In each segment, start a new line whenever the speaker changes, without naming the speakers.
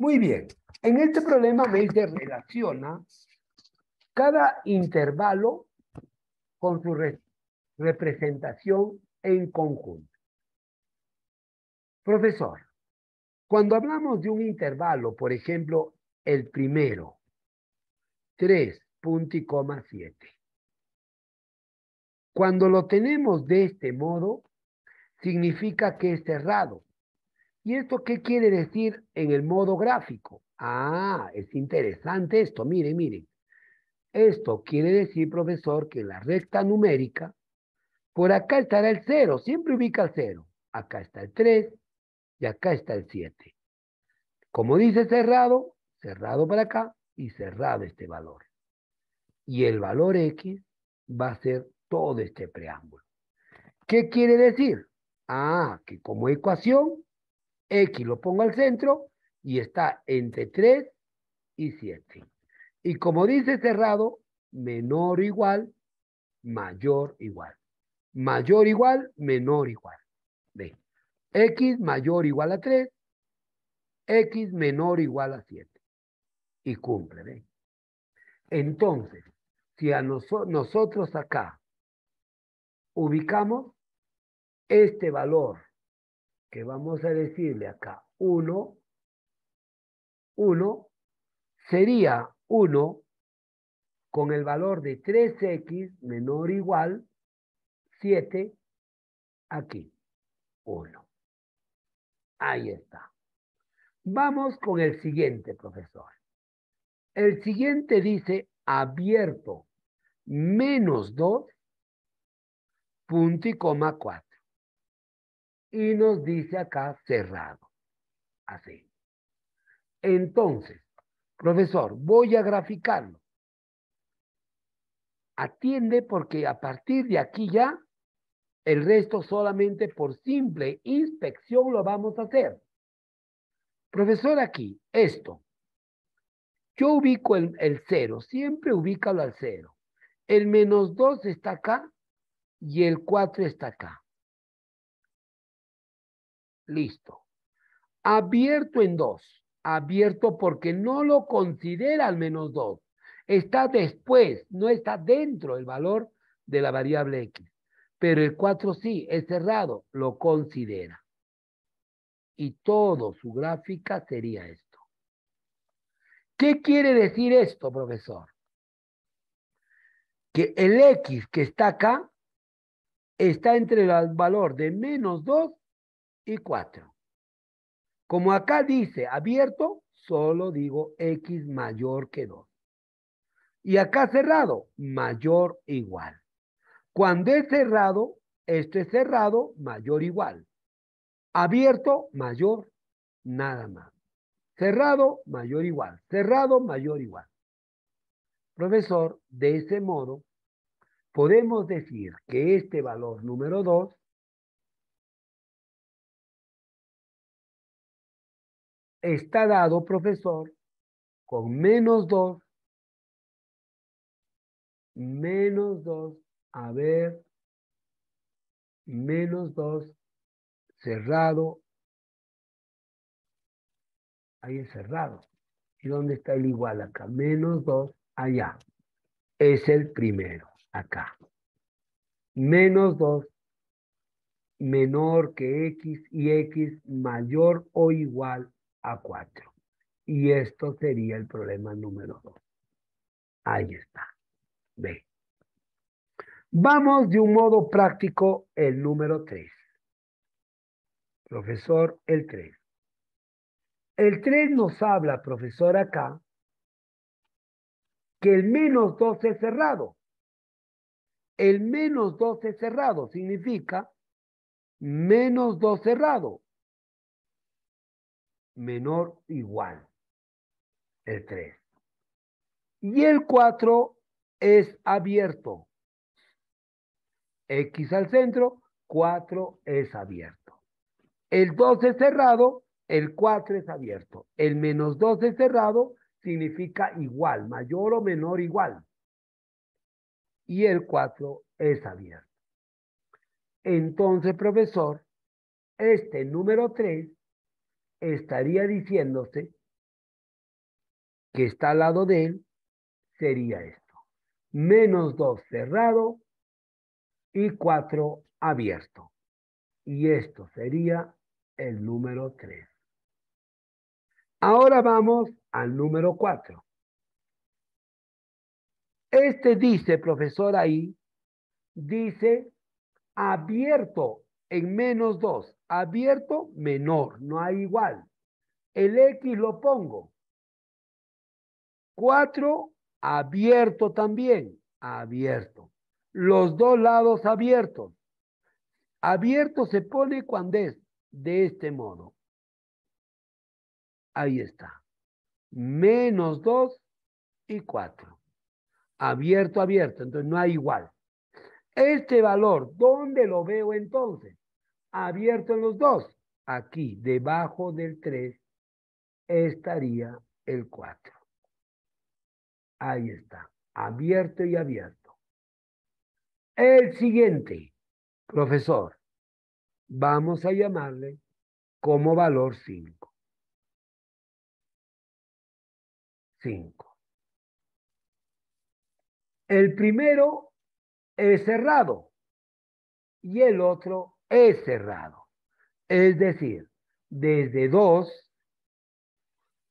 Muy bien, en este problema me relaciona cada intervalo con su representación en conjunto. Profesor, cuando hablamos de un intervalo, por ejemplo, el primero, 3.7. Cuando lo tenemos de este modo, significa que es cerrado ¿Y esto qué quiere decir en el modo gráfico? Ah, es interesante esto. Miren, miren. Esto quiere decir, profesor, que la recta numérica, por acá estará el 0, siempre ubica el 0. Acá está el 3 y acá está el 7. Como dice cerrado, cerrado para acá y cerrado este valor. Y el valor X va a ser todo este preámbulo. ¿Qué quiere decir? Ah, que como ecuación X lo pongo al centro y está entre 3 y 7. Y como dice cerrado, menor o igual, mayor igual. Mayor igual, menor igual. X mayor igual a 3, X menor igual a 7. Y cumple, Entonces, si a nosotros acá ubicamos este valor que vamos a decirle acá 1, 1, sería 1 con el valor de 3x menor o igual 7 aquí, 1. Ahí está. Vamos con el siguiente, profesor. El siguiente dice abierto menos 2, punto y coma 4 y nos dice acá cerrado. Así. Entonces, profesor, voy a graficarlo. Atiende porque a partir de aquí ya, el resto solamente por simple inspección lo vamos a hacer. Profesor, aquí, esto. Yo ubico el, cero, siempre ubícalo al cero. El menos dos está acá y el 4 está acá. Listo. Abierto en 2. Abierto porque no lo considera al menos 2. Está después, no está dentro el valor de la variable X. Pero el 4 sí, es cerrado, lo considera. Y todo su gráfica sería esto. ¿Qué quiere decir esto, profesor? Que el X que está acá está entre el valor de menos 2 y 4. Como acá dice abierto, solo digo X mayor que 2. Y acá cerrado, mayor igual. Cuando es cerrado, esto es cerrado, mayor igual. Abierto, mayor, nada más. Cerrado, mayor igual. Cerrado, mayor igual. Profesor, de ese modo, podemos decir que este valor número 2 está dado, profesor, con menos 2, menos 2, a ver, menos 2, cerrado, ahí es cerrado. ¿Y dónde está el igual acá? Menos 2, allá. Es el primero, acá. Menos 2, menor que x y x mayor o igual a 4. Y esto sería el problema número 2. Ahí está. Ve. Vamos de un modo práctico el número 3. Profesor, el 3. El 3 nos habla, profesor, acá, que el menos 2 es cerrado. El menos 2 es cerrado significa menos 2 cerrado menor o igual, el 3. Y el 4 es abierto. X al centro, 4 es abierto. El 2 es cerrado, el 4 es abierto. El menos 2 es cerrado, significa igual, mayor o menor igual. Y el 4 es abierto. Entonces, profesor, este número 3 estaría diciéndose que está al lado de él sería esto. Menos 2 cerrado y 4 abierto. Y esto sería el número 3. Ahora vamos al número 4. Este dice, profesor ahí, dice abierto en menos 2 abierto menor, no hay igual. El X lo pongo. 4 abierto también, abierto. Los dos lados abiertos. Abierto se pone cuando es de este modo. Ahí está. Menos 2 y 4. Abierto, abierto. Entonces no hay igual. Este valor, ¿dónde lo veo entonces? abierto en los dos. Aquí, debajo del 3, estaría el 4. Ahí está, abierto y abierto. El siguiente, profesor, vamos a llamarle como valor 5. 5. El primero es cerrado y el otro es cerrado. Es decir, desde 2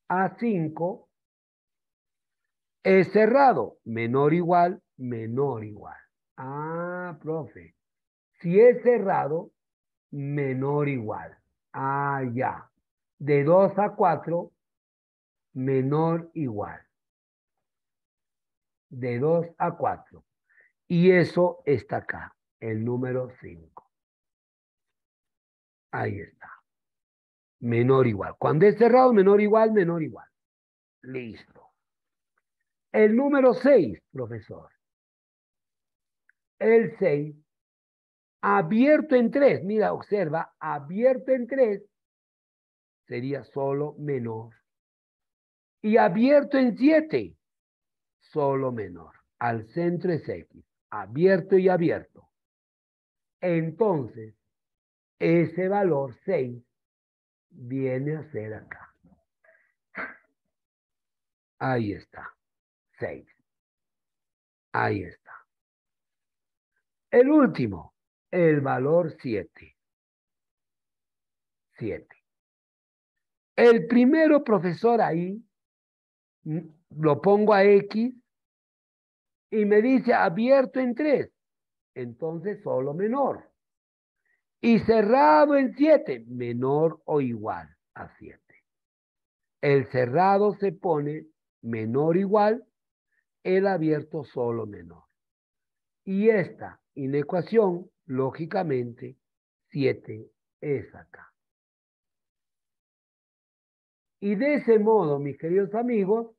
a 5 es cerrado. Menor igual, menor igual. Ah, profe. Si es cerrado, menor igual. Ah, ya. De 2 a 4, menor igual. De 2 a 4. Y eso está acá, el número 5. Ahí está. Menor igual. Cuando es cerrado, menor igual, menor igual. Listo. El número 6, profesor. El 6, abierto en 3. Mira, observa, abierto en 3 sería solo menor. Y abierto en 7, solo menor. Al centro es X, abierto y abierto. Entonces, ese valor 6 viene a ser acá. Ahí está, 6. Ahí está. El último, el valor 7. 7. El primero, profesor, ahí mm, lo pongo a X y me dice abierto en 3. Entonces, solo menor y cerrado en siete, menor o igual a siete. El cerrado se pone menor o igual, el abierto solo menor. Y esta inecuación, lógicamente, 7 es acá. Y de ese modo, mis queridos amigos,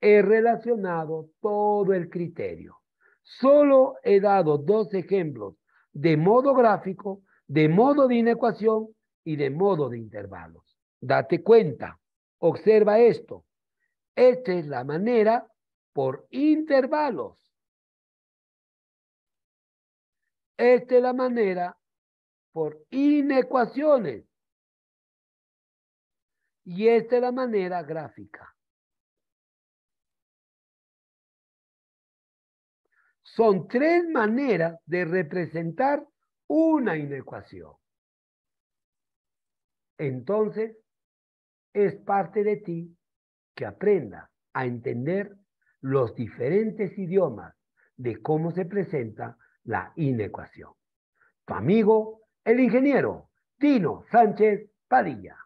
he relacionado todo el criterio. Solo he dado dos ejemplos de modo gráfico de modo de inecuación y de modo de intervalos. Date cuenta, observa esto. Esta es la manera por intervalos. Esta es la manera por inecuaciones. Y esta es la manera gráfica. Son tres maneras de representar una inecuación. Entonces, es parte de ti que aprenda a entender los diferentes idiomas de cómo se presenta la inecuación. Tu amigo, el ingeniero Tino Sánchez Padilla.